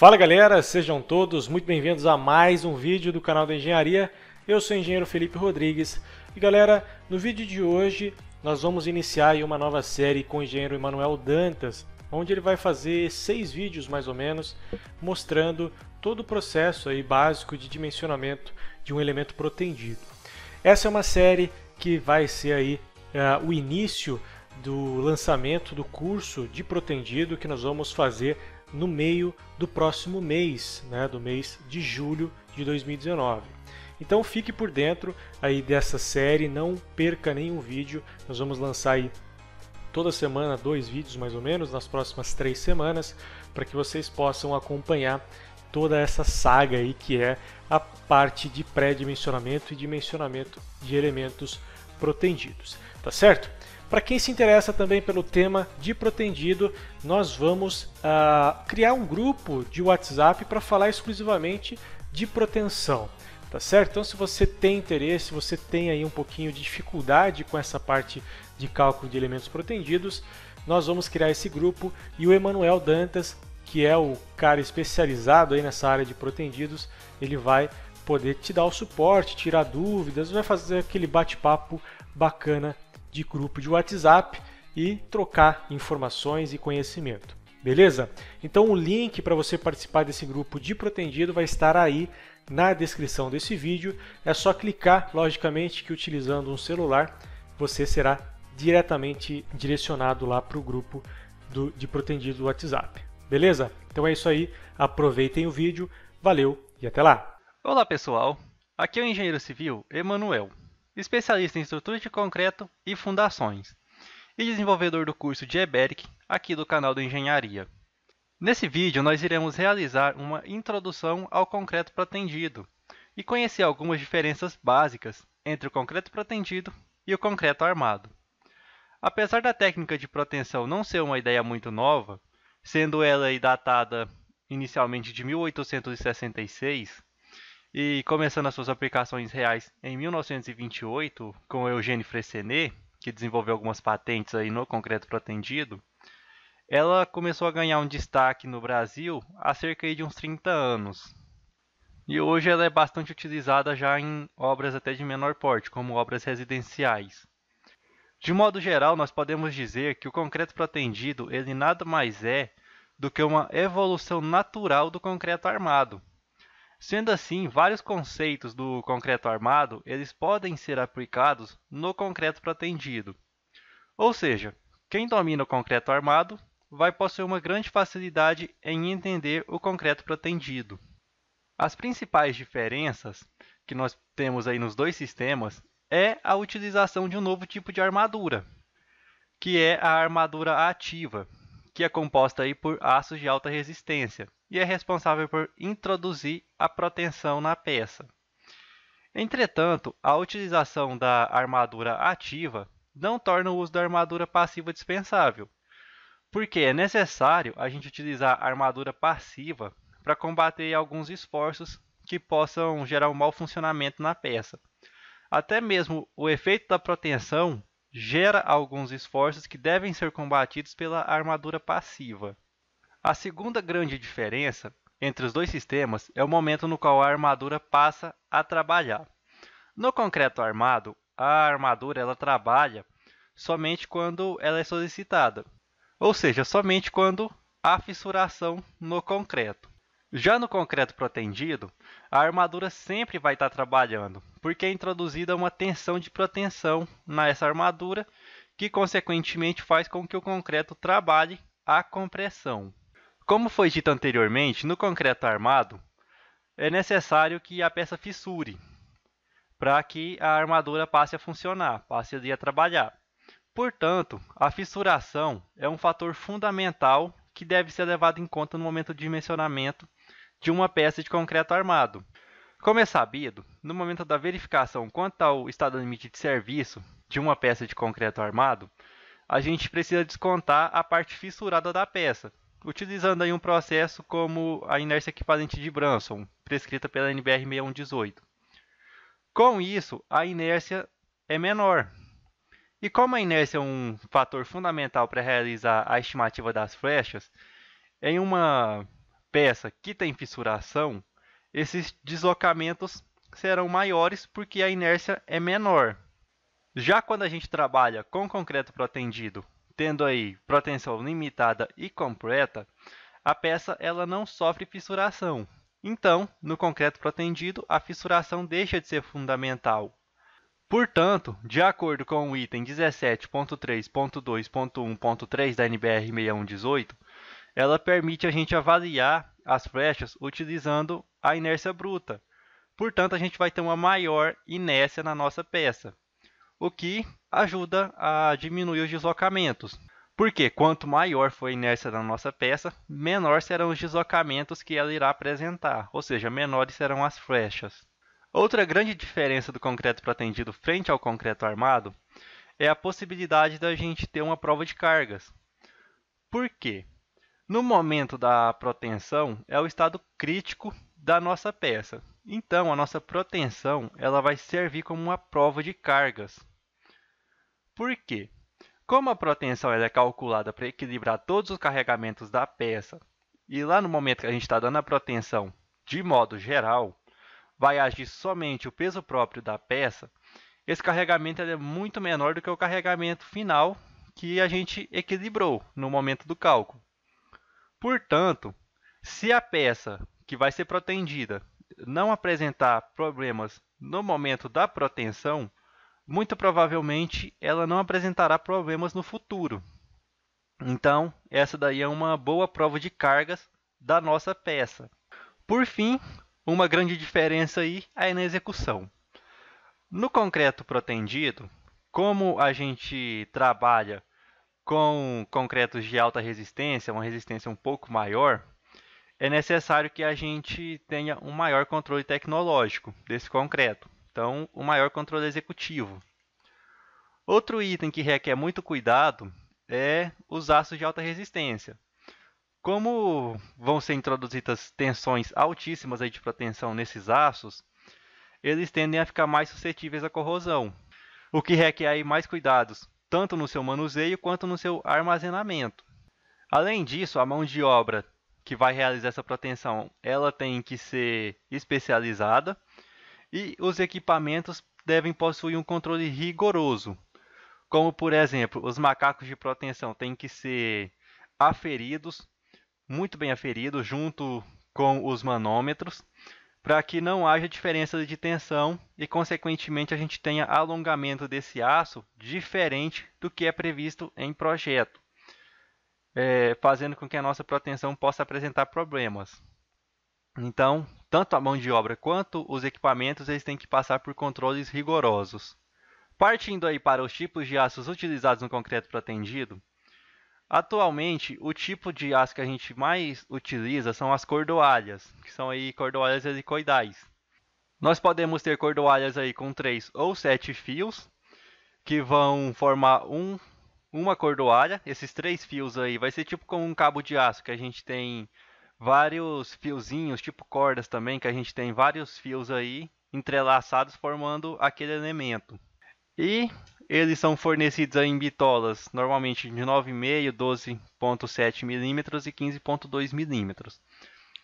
Fala galera, sejam todos muito bem-vindos a mais um vídeo do canal da Engenharia. Eu sou o engenheiro Felipe Rodrigues e galera, no vídeo de hoje nós vamos iniciar uma nova série com o engenheiro Emanuel Dantas, onde ele vai fazer seis vídeos mais ou menos mostrando todo o processo aí básico de dimensionamento de um elemento protendido. Essa é uma série que vai ser aí uh, o início do lançamento do curso de protendido que nós vamos fazer no meio do próximo mês, né, do mês de julho de 2019. Então fique por dentro aí dessa série, não perca nenhum vídeo. Nós vamos lançar aí toda semana dois vídeos mais ou menos nas próximas três semanas para que vocês possam acompanhar toda essa saga aí que é a parte de pré-dimensionamento e dimensionamento de elementos protendidos, tá certo? Para quem se interessa também pelo tema de protendido, nós vamos uh, criar um grupo de WhatsApp para falar exclusivamente de proteção. Tá certo? Então, se você tem interesse, você tem aí um pouquinho de dificuldade com essa parte de cálculo de elementos protendidos, nós vamos criar esse grupo e o Emanuel Dantas, que é o cara especializado aí nessa área de protendidos, ele vai poder te dar o suporte, tirar dúvidas, vai fazer aquele bate-papo bacana de grupo de WhatsApp e trocar informações e conhecimento. Beleza? Então o link para você participar desse grupo de protendido vai estar aí na descrição desse vídeo. É só clicar, logicamente, que utilizando um celular você será diretamente direcionado lá para o grupo do, de protendido do WhatsApp. Beleza? Então é isso aí. Aproveitem o vídeo. Valeu e até lá! Olá pessoal, aqui é o engenheiro civil Emanuel especialista em estrutura de concreto e fundações, e desenvolvedor do curso de EBERIC aqui do canal do Engenharia. Nesse vídeo nós iremos realizar uma introdução ao concreto pretendido e conhecer algumas diferenças básicas entre o concreto pretendido e o concreto armado. Apesar da técnica de proteção não ser uma ideia muito nova, sendo ela datada inicialmente de 1866, e começando as suas aplicações reais em 1928 com Eugène Freycinet, que desenvolveu algumas patentes aí no concreto protendido, ela começou a ganhar um destaque no Brasil há cerca de uns 30 anos. E hoje ela é bastante utilizada já em obras até de menor porte, como obras residenciais. De modo geral, nós podemos dizer que o concreto protendido ele nada mais é do que uma evolução natural do concreto armado, Sendo assim, vários conceitos do concreto armado eles podem ser aplicados no concreto pretendido. Ou seja, quem domina o concreto armado vai possuir uma grande facilidade em entender o concreto pretendido. As principais diferenças que nós temos aí nos dois sistemas é a utilização de um novo tipo de armadura, que é a armadura ativa, que é composta aí por aços de alta resistência e é responsável por introduzir a proteção na peça. Entretanto, a utilização da armadura ativa não torna o uso da armadura passiva dispensável, porque é necessário a gente utilizar a armadura passiva para combater alguns esforços que possam gerar um mau funcionamento na peça. Até mesmo o efeito da proteção gera alguns esforços que devem ser combatidos pela armadura passiva. A segunda grande diferença entre os dois sistemas é o momento no qual a armadura passa a trabalhar. No concreto armado, a armadura ela trabalha somente quando ela é solicitada, ou seja, somente quando há fissuração no concreto. Já no concreto protendido, a armadura sempre vai estar tá trabalhando, porque é introduzida uma tensão de proteção nessa armadura, que consequentemente faz com que o concreto trabalhe a compressão. Como foi dito anteriormente, no concreto armado, é necessário que a peça fissure para que a armadura passe a funcionar, passe a trabalhar. Portanto, a fissuração é um fator fundamental que deve ser levado em conta no momento de dimensionamento de uma peça de concreto armado. Como é sabido, no momento da verificação quanto ao estado limite de serviço de uma peça de concreto armado, a gente precisa descontar a parte fissurada da peça, utilizando aí um processo como a inércia equivalente de Branson, prescrita pela NBR 6118. Com isso, a inércia é menor. E como a inércia é um fator fundamental para realizar a estimativa das flechas, em uma peça que tem fissuração, esses deslocamentos serão maiores porque a inércia é menor. Já quando a gente trabalha com concreto protendido, tendo aí proteção limitada e completa, a peça ela não sofre fissuração. Então, no concreto protendido, a fissuração deixa de ser fundamental. Portanto, de acordo com o item 17.3.2.1.3 da NBR 6118, ela permite a gente avaliar as flechas utilizando a inércia bruta. Portanto, a gente vai ter uma maior inércia na nossa peça, o que ajuda a diminuir os deslocamentos. Porque quanto maior for a inércia da nossa peça, menor serão os deslocamentos que ela irá apresentar, ou seja, menores serão as flechas. Outra grande diferença do concreto pretendido frente ao concreto armado é a possibilidade da gente ter uma prova de cargas. Por quê? No momento da protensão, é o estado crítico da nossa peça. Então, a nossa protensão ela vai servir como uma prova de cargas. Por quê? Como a protensão é calculada para equilibrar todos os carregamentos da peça, e lá no momento que a gente está dando a protensão de modo geral, vai agir somente o peso próprio da peça, esse carregamento é muito menor do que o carregamento final que a gente equilibrou no momento do cálculo. Portanto, se a peça que vai ser protendida não apresentar problemas no momento da protensão, muito provavelmente ela não apresentará problemas no futuro. Então, essa daí é uma boa prova de cargas da nossa peça. Por fim, uma grande diferença aí é na execução. No concreto protendido, como a gente trabalha com concretos de alta resistência, uma resistência um pouco maior, é necessário que a gente tenha um maior controle tecnológico desse concreto. Então, o um maior controle executivo. Outro item que requer muito cuidado é os aços de alta resistência. Como vão ser introduzidas tensões altíssimas aí de proteção nesses aços, eles tendem a ficar mais suscetíveis à corrosão, o que requer aí mais cuidados tanto no seu manuseio quanto no seu armazenamento. Além disso, a mão de obra que vai realizar essa proteção, ela tem que ser especializada e os equipamentos devem possuir um controle rigoroso, como por exemplo, os macacos de proteção têm que ser aferidos, muito bem aferidos, junto com os manômetros, para que não haja diferença de tensão e, consequentemente, a gente tenha alongamento desse aço diferente do que é previsto em projeto, é, fazendo com que a nossa proteção possa apresentar problemas. Então, tanto a mão de obra quanto os equipamentos eles têm que passar por controles rigorosos. Partindo aí para os tipos de aços utilizados no concreto protendido, Atualmente, o tipo de aço que a gente mais utiliza são as cordoalhas, que são aí cordoalhas helicoidais. Nós podemos ter cordoalhas aí com 3 ou 7 fios, que vão formar um, uma cordoalha. Esses três fios aí vai ser tipo com um cabo de aço, que a gente tem vários fiozinhos, tipo cordas também, que a gente tem vários fios aí entrelaçados formando aquele elemento. E eles são fornecidos em bitolas, normalmente de 9,5, 12,7 mm e 15,2 mm.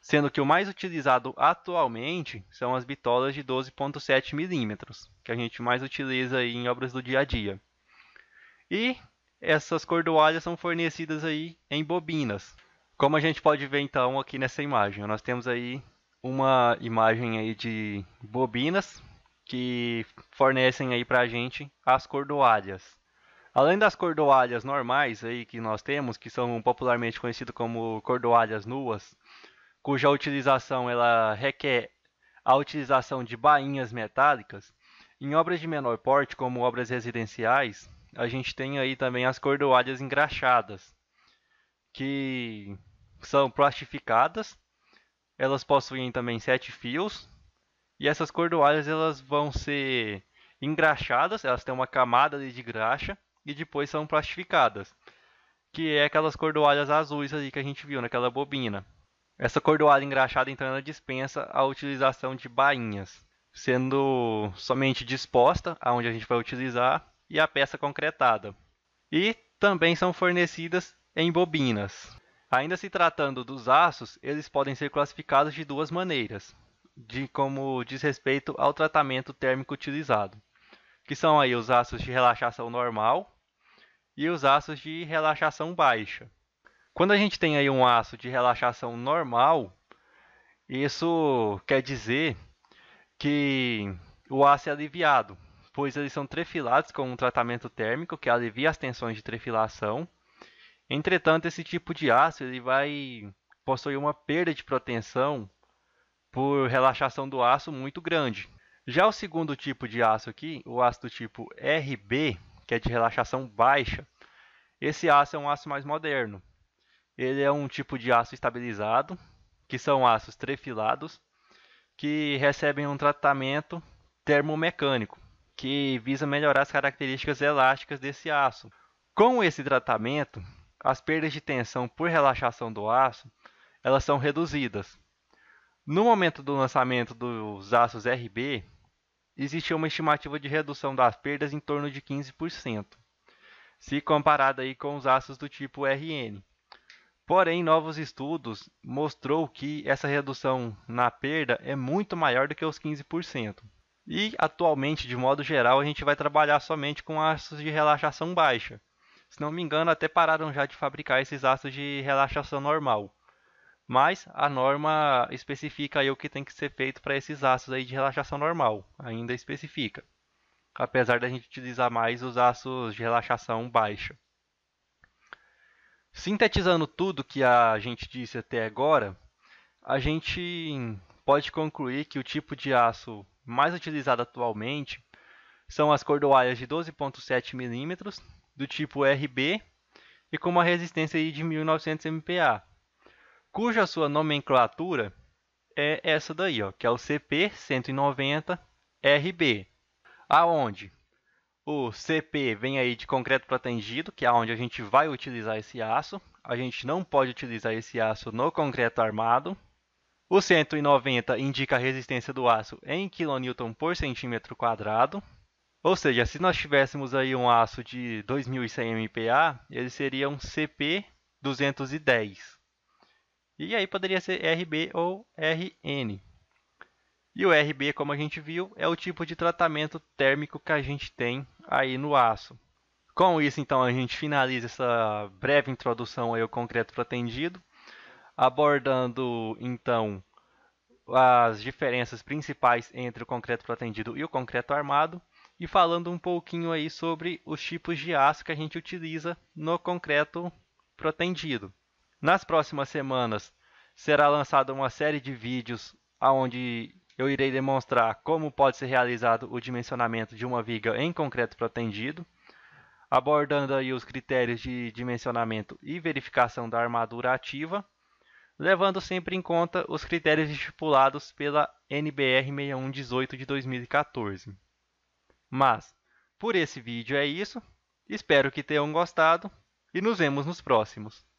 Sendo que o mais utilizado atualmente são as bitolas de 12,7 mm, que a gente mais utiliza em obras do dia a dia. E essas cordoalhas são fornecidas aí em bobinas. Como a gente pode ver então aqui nessa imagem, nós temos aí uma imagem aí de bobinas que fornecem aí pra gente as cordoalhas. Além das cordoalhas normais aí que nós temos, que são popularmente conhecidas como cordoalhas nuas, cuja utilização ela requer a utilização de bainhas metálicas, em obras de menor porte, como obras residenciais, a gente tem aí também as cordoalhas engraxadas, que são plastificadas. Elas possuem também sete fios e essas cordoalhas elas vão ser engraxadas, elas têm uma camada de graxa e depois são plastificadas, que é aquelas cordoalhas azuis ali que a gente viu naquela bobina. Essa cordoalha engraxada então ela dispensa a utilização de bainhas, sendo somente disposta aonde a gente vai utilizar e a peça concretada. E também são fornecidas em bobinas. Ainda se tratando dos aços, eles podem ser classificados de duas maneiras de como diz respeito ao tratamento térmico utilizado, que são aí os aços de relaxação normal e os aços de relaxação baixa. Quando a gente tem aí um aço de relaxação normal, isso quer dizer que o aço é aliviado, pois eles são trefilados com um tratamento térmico que alivia as tensões de trefilação. Entretanto, esse tipo de aço ele vai possuir uma perda de proteção por relaxação do aço muito grande. Já o segundo tipo de aço aqui, o aço do tipo RB, que é de relaxação baixa, esse aço é um aço mais moderno. Ele é um tipo de aço estabilizado, que são aços trefilados, que recebem um tratamento termomecânico, que visa melhorar as características elásticas desse aço. Com esse tratamento, as perdas de tensão por relaxação do aço, elas são reduzidas. No momento do lançamento dos aços RB, existia uma estimativa de redução das perdas em torno de 15%, se comparada aí com os aços do tipo RN. Porém, novos estudos mostrou que essa redução na perda é muito maior do que os 15%. E atualmente, de modo geral, a gente vai trabalhar somente com aços de relaxação baixa. Se não me engano, até pararam já de fabricar esses aços de relaxação normal. Mas a norma especifica aí o que tem que ser feito para esses aços aí de relaxação normal, ainda especifica. Apesar da gente utilizar mais os aços de relaxação baixa. Sintetizando tudo que a gente disse até agora, a gente pode concluir que o tipo de aço mais utilizado atualmente são as cordoalhas de 12.7 mm do tipo RB e com uma resistência de 1900 MPa cuja sua nomenclatura é essa daí, ó, que é o CP190RB. Aonde o CP vem aí de concreto protegido, que é onde a gente vai utilizar esse aço. A gente não pode utilizar esse aço no concreto armado. O 190 indica a resistência do aço em kN por centímetro quadrado. Ou seja, se nós tivéssemos aí um aço de 2100 MPa, ele seria um CP 210. E aí poderia ser RB ou RN. E o RB, como a gente viu, é o tipo de tratamento térmico que a gente tem aí no aço. Com isso, então, a gente finaliza essa breve introdução ao concreto protendido, abordando, então, as diferenças principais entre o concreto protendido e o concreto armado e falando um pouquinho aí sobre os tipos de aço que a gente utiliza no concreto protendido. Nas próximas semanas será lançada uma série de vídeos onde eu irei demonstrar como pode ser realizado o dimensionamento de uma viga em concreto protendido, abordando aí os critérios de dimensionamento e verificação da armadura ativa, levando sempre em conta os critérios estipulados pela NBR 6118 de 2014. Mas, por esse vídeo é isso, espero que tenham gostado e nos vemos nos próximos.